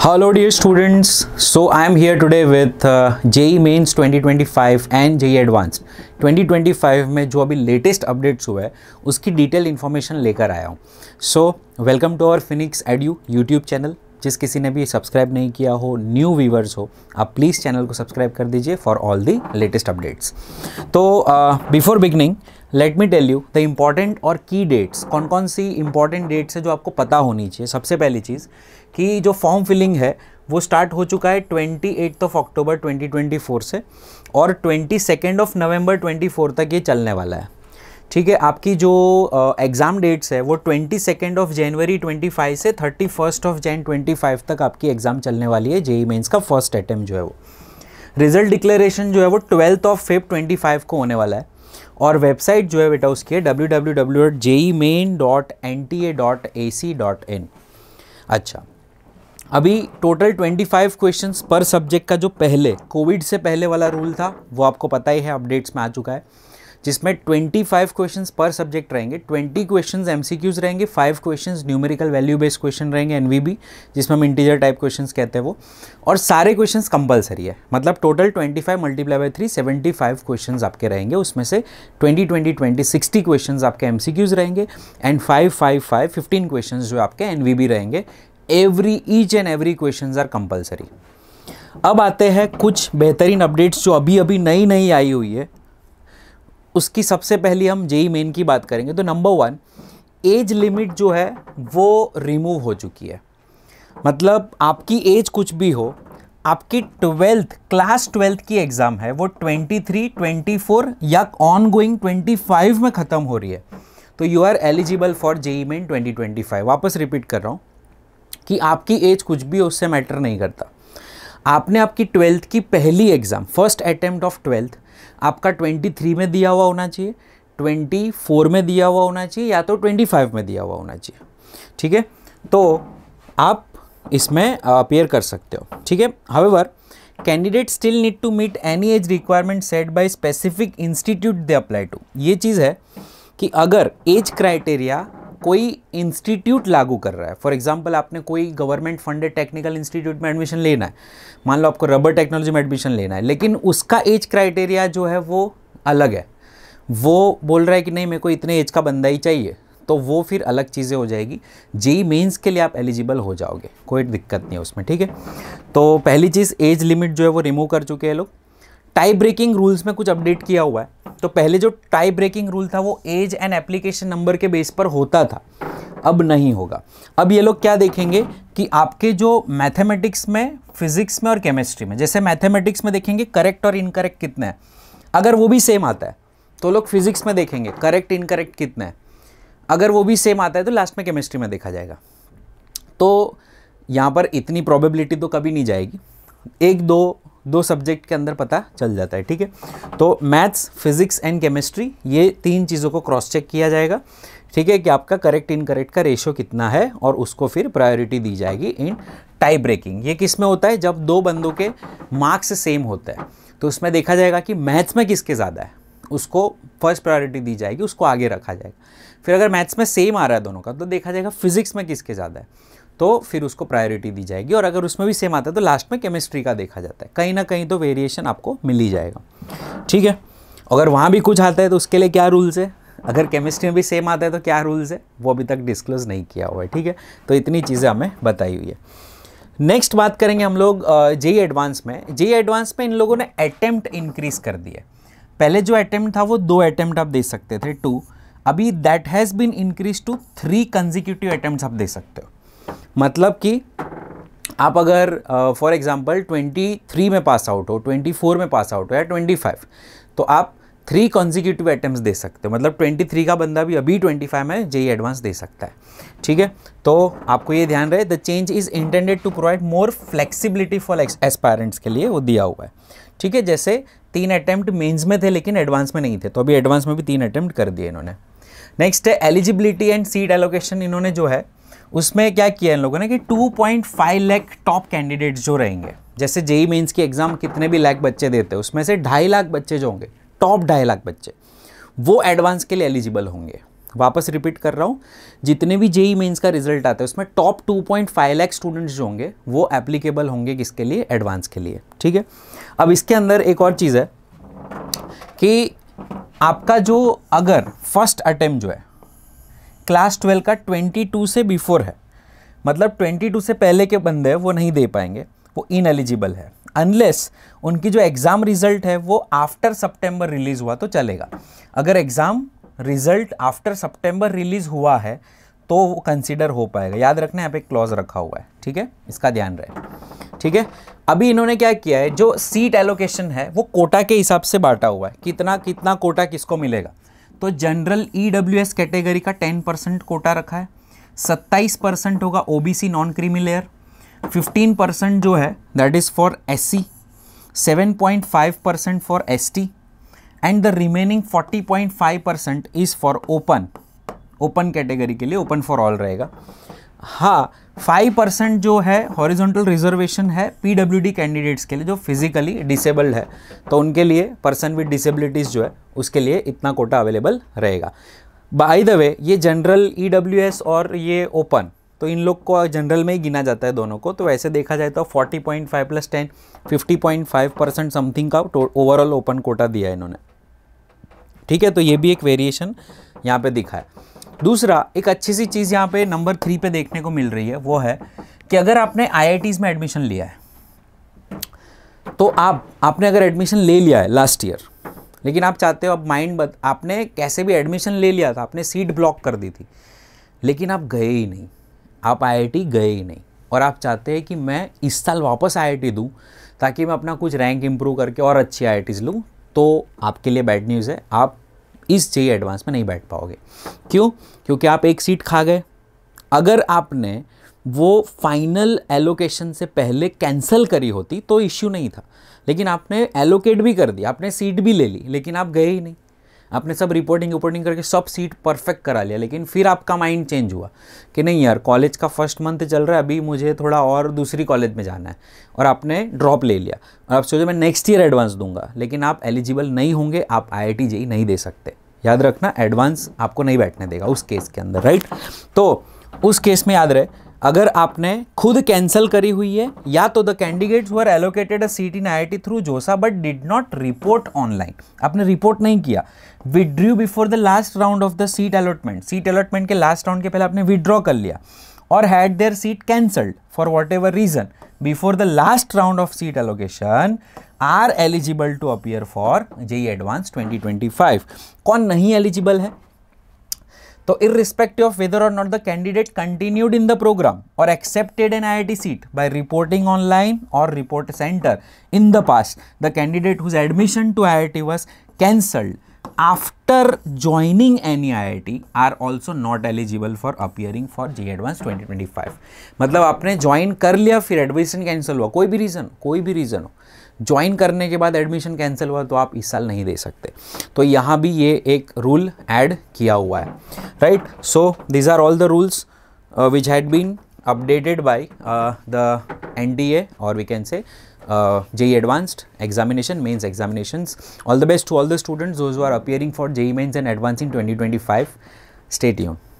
hello dear students so I am here today with uh, JE Mains 2025 and JE advance 2025 में जो अभी latest updates हुआ है उसकी डिटेल इन्फॉर्मेशन लेकर आया हूँ so welcome to our Phoenix Edu YouTube channel जिस किसी ने भी सब्सक्राइब नहीं किया हो न्यू व्यूवर्स हो आप प्लीज़ चैनल को सब्सक्राइब कर दीजिए for all the latest updates तो before beginning let me tell you the important और की डेट्स कौन कौन सी इंपॉर्टेंट डेट्स है जो आपको पता होनी चाहिए सबसे पहली चीज़ कि जो फॉर्म फिलिंग है वो स्टार्ट हो चुका है ट्वेंटी एट्थ ऑफ अक्टूबर 2024 से और ट्वेंटी सेकेंड ऑफ नवंबर 24 तक ये चलने वाला है ठीक है आपकी जो एग्ज़ाम डेट्स है वो twenty second of January twenty five से thirty first of Jan twenty five तक आपकी एग्ज़ाम चलने वाली है जेई मेन्स का फर्स्ट अटैम्प्ट जो है वो रिजल्ट डिक्लेरेशन जो है वो twelfth of Feb twenty five को होने वाला है और वेबसाइट जो है बेटा उसकी है W W W dot JEE Main dot N T A dot A C dot in अच्छा अभी टोटल 25 क्वेश्चंस पर सब्जेक्ट का जो पहले कोविड से पहले वाला रूल था वो आपको पता ही है अपडेट्स में आ चुका है जिसमें 25 क्वेश्चन पर सब्जेक्ट रहेंगे 20 सी क्यूज़ रहेंगे 5 question numerical value based question रहेंगे बी जिसमें हम इंटीजर टाइप क्वेश्चन कहते हैं वो और सारे क्वेश्चन कंपलसरी है मतलब total 25 five multiply by three seventy question आपके रहेंगे उसमें से twenty twenty twenty sixty question आपके एम रहेंगे and five five five fifteen question जो आपके एन रहेंगे every each and every question are compulsory अब आते हैं कुछ बेहतरीन अपडेट्स जो अभी अभी नई नई आई हुई है उसकी सबसे पहली हम जेई मेन की बात करेंगे तो नंबर वन एज लिमिट जो है वो रिमूव हो चुकी है मतलब आपकी एज कुछ भी हो आपकी ट्वेल्थ क्लास ट्वेल्थ की एग्ज़ाम है वो 23, 24 या ऑन गोइंग ट्वेंटी में ख़त्म हो रही है तो you are eligible for JEE Main 2025 वापस रिपीट कर रहा हूँ कि आपकी एज कुछ भी उससे मैटर नहीं करता आपने आपकी ट्वेल्थ की पहली exam first attempt of twelfth आपका ट्वेंटी थ्री में दिया हुआ होना चाहिए ट्वेंटी फोर में दिया हुआ होना चाहिए या तो ट्वेंटी फाइव में दिया हुआ होना चाहिए ठीक है तो आप इसमें अपेयर कर सकते हो ठीक है however candidate still need to meet any age requirement set by specific institute they apply to ये चीज़ है कि अगर एज क्राइटेरिया कोई इंस्टीट्यूट लागू कर रहा है फॉर एग्जाम्पल आपने कोई गवर्नमेंट फंडेड टेक्निकल इंस्टीट्यूट में एडमिशन लेना है मान लो आपको रबर टेक्नोलॉजी में एडमिशन लेना है लेकिन उसका एज क्राइटेरिया जो है वो अलग है वो बोल रहा है कि नहीं मेरे को इतने एज का बंदा ही चाहिए तो वो फिर अलग चीज़ें हो जाएगी जेई मेन्स के लिए आप एलिजिबल हो जाओगे कोई दिक्कत नहीं है उसमें ठीक है तो पहली चीज़ एज लिमिट जो है वो रिमूव कर चुके हैं लोग टाई ब्रेकिंग रूल्स में कुछ अपडेट किया हुआ है तो पहले जो टाई ब्रेकिंग रूल था वो एज एंड एप्लीकेशन नंबर के बेस पर होता था अब नहीं होगा अब ये लोग क्या देखेंगे कि आपके जो मैथमेटिक्स में फिजिक्स में और केमिस्ट्री में जैसे मैथमेटिक्स में देखेंगे करेक्ट और इनकरेक्ट कितना है अगर वो भी सेम आता है तो लोग फिजिक्स में देखेंगे करेक्ट इनकरेक्ट कितना है अगर वो भी सेम आता है तो लास्ट में केमिस्ट्री में देखा जाएगा तो यहाँ पर इतनी प्रॉबेबिलिटी तो कभी नहीं जाएगी एक दो दो सब्जेक्ट के अंदर पता चल जाता है ठीक है तो मैथ्स फिजिक्स एंड केमिस्ट्री ये तीन चीज़ों को क्रॉस चेक किया जाएगा ठीक है कि आपका करेक्ट इनकरेक्ट का रेशियो कितना है और उसको फिर प्रायोरिटी दी जाएगी इन टाई ब्रेकिंग ये किस में होता है जब दो बंदों के मार्क्स सेम होता है तो उसमें देखा जाएगा कि मैथ्स में किसके ज़्यादा है उसको फर्स्ट प्रायोरिटी दी जाएगी उसको आगे रखा जाएगा फिर अगर मैथ्स में सेम आ रहा है दोनों का तो देखा जाएगा फिजिक्स में किसके ज़्यादा है तो फिर उसको प्रायोरिटी दी जाएगी और अगर उसमें भी सेम आता है तो लास्ट में केमिस्ट्री का देखा जाता है कहीं ना कहीं तो वेरिएशन आपको मिल ही जाएगा ठीक है अगर वहाँ भी कुछ आता है तो उसके लिए क्या रूल्स है अगर केमिस्ट्री में भी सेम आता है तो क्या रूल्स है वो अभी तक डिस्क्लोज नहीं किया हुआ है ठीक है तो इतनी चीज़ें हमें बताई हुई है नेक्स्ट बात करेंगे हम लोग जेई एडवांस e में जेई एडवांस e में इन लोगों ने अटैम्प्ट इंक्रीज कर दिए पहले जो अटैम्प्ट था वो दो अटैम्प्ट आप दे सकते थे टू अभी that has been increase to three consecutive attempt आप दे सकते हो मतलब कि आप अगर फॉर एग्ज़ाम्पल ट्वेंटी थ्री में पास आउट हो ट्वेंटी फोर में पास आउट हो या ट्वेंटी फाइव तो आप थ्री कॉन्जिक्यूटिव अटैम्प्ट दे सकते हो मतलब ट्वेंटी थ्री का बंदा भी अभी ट्वेंटी फाइव में जेई एडवांस दे सकता है ठीक है तो आपको ये ध्यान रहे the change is intended to provide more flexibility for aspirants के लिए वो दिया हुआ है ठीक है जैसे तीन अटैम्प्ट मेन्स में थे लेकिन एडवांस में नहीं थे तो अभी एडवांस में भी तीन अटैम्प्ट कर दिए इन्होंने नेक्स्ट है एलिजिबिलिटी एंड सीट एलोकेशन इन्होंने जो है उसमें क्या किया इन लोगों ने कि 2.5 लाख टॉप कैंडिडेट्स जो रहेंगे जैसे जेई मीन्स की एग्ज़ाम कितने भी लाख बच्चे देते हैं उसमें से ढाई लाख बच्चे जो होंगे टॉप ढाई लाख बच्चे वो एडवांस के लिए एलिजिबल होंगे वापस रिपीट कर रहा हूँ जितने भी जेई मीन्स का रिजल्ट आता है उसमें टॉप 2.5 लाख स्टूडेंट्स जो होंगे वो एप्लीकेबल होंगे किसके लिए एडवांस के लिए ठीक है अब इसके अंदर एक और चीज़ है कि आपका जो अगर फर्स्ट अटेम्प्ट जो है क्लास ट्वेल्व का ट्वेंटी टू से बिफोर है मतलब ट्वेंटी टू से पहले के बंदे वो नहीं दे पाएंगे वो इन एलिजिबल है अनलेस उनकी जो एग्ज़ाम रिजल्ट है वो आफ्टर सितंबर रिलीज़ हुआ तो चलेगा अगर एग्ज़ाम रिजल्ट आफ्टर सितंबर रिलीज़ हुआ है तो वो कंसिडर हो पाएगा याद रखना यहाँ पे क्लॉज रखा हुआ है ठीक है इसका ध्यान रहे ठीक है अभी इन्होंने क्या किया है जो सीट एलोकेशन है वो कोटा के हिसाब से बांटा हुआ है कितना कितना कोटा किसको मिलेगा तो जनरल ईडब्ल्यूएस कैटेगरी का टेन परसेंट कोटा रखा है सत्ताईस परसेंट होगा OBC non creamy layer fifteen percent जो है that is for S C seven point five percent for S T and the remaining forty point five percent is for open open category के लिए open for all रहेगा हाँ five percent जो है horizontal reservation है PWD candidates के लिए जो फिजिकली डिसेबल्ड है तो उनके लिए पर्सन विद डिसेबिलिटीज़ जो है उसके लिए इतना कोटा अवेलेबल रहेगा बाई द वे ये जनरल ई e और ये ओपन तो इन लोग को जनरल में ही गिना जाता है दोनों को तो वैसे देखा जाए तो 40.5 plus ten fifty percent something का ओवरऑल ओपन कोटा दिया है इन्होंने ठीक है तो ये भी एक वेरिएशन यहाँ पे दिखा है दूसरा एक अच्छी सी चीज़ यहाँ पे नंबर थ्री पे देखने को मिल रही है वो है कि अगर आपने आई में एडमिशन लिया है तो आप आपने अगर एडमिशन ले लिया है लास्ट ईयर लेकिन आप चाहते हो अब माइंड बद आपने कैसे भी एडमिशन ले लिया था आपने सीट ब्लॉक कर दी थी लेकिन आप गए ही नहीं आप आई गए ही नहीं और आप चाहते हैं कि मैं इस साल वापस आई दूं ताकि मैं अपना कुछ रैंक इम्प्रूव करके और अच्छी आई आई लूँ तो आपके लिए बैड न्यूज़ है आप इस जे एडवांस में नहीं बैठ पाओगे क्यों क्योंकि आप एक सीट खा गए अगर आपने वो फाइनल एलोकेशन से पहले कैंसिल करी होती तो इश्यू नहीं था लेकिन आपने एलोकेट भी कर दिया आपने सीट भी ले ली लेकिन आप गए ही नहीं आपने सब रिपोर्टिंग रिपोर्टिंग करके सब सीट परफेक्ट करा लिया लेकिन फिर आपका माइंड चेंज हुआ कि नहीं यार कॉलेज का फर्स्ट मंथ चल रहा है अभी मुझे थोड़ा और दूसरी कॉलेज में जाना है और आपने ड्रॉप ले लिया और आप सोचो मैं नेक्स्ट ईयर एडवांस दूंगा लेकिन आप एलिजिबल नहीं होंगे आप आई आई e e नहीं दे सकते याद रखना एडवांस आपको नहीं बैठने देगा उस केस के अंदर राइट तो उस केस में याद रहे अगर आपने खुद कैंसिल करी हुई है या तो the candidates were allocated a seat in IIT through JoSAA but did not report online आपने रिपोर्ट नहीं किया withdrew before the last round of the seat allotment seat allotment के लास्ट राउंड के पहले आपने विड्रॉ कर लिया और had their seat cancelled for whatever reason before the last round of seat allocation are eligible to appear for JEE Advanced 2025 कौन नहीं eligible है तो irrespective of whether or not the candidate continued in the program or accepted an I seat by reporting online or report centre in the past the candidate whose admission to I I T was cancelled after joining any I I T are also not eligible for appearing for JEE Advanced twenty twenty five मतलब आपने join कर लिया फिर admission cancel हुआ कोई भी reason कोई भी रीजन हो ज्वाइन करने के बाद एडमिशन कैंसिल हुआ तो आप इस साल नहीं दे सकते तो यहाँ भी ये एक रूल ऐड किया हुआ है right so these are all the rules which had been updated by the N D A or we can say J Advanced examination Mains examination all the best to all the students जो are appearing for JEE Mains and Advanced in twenty twenty five state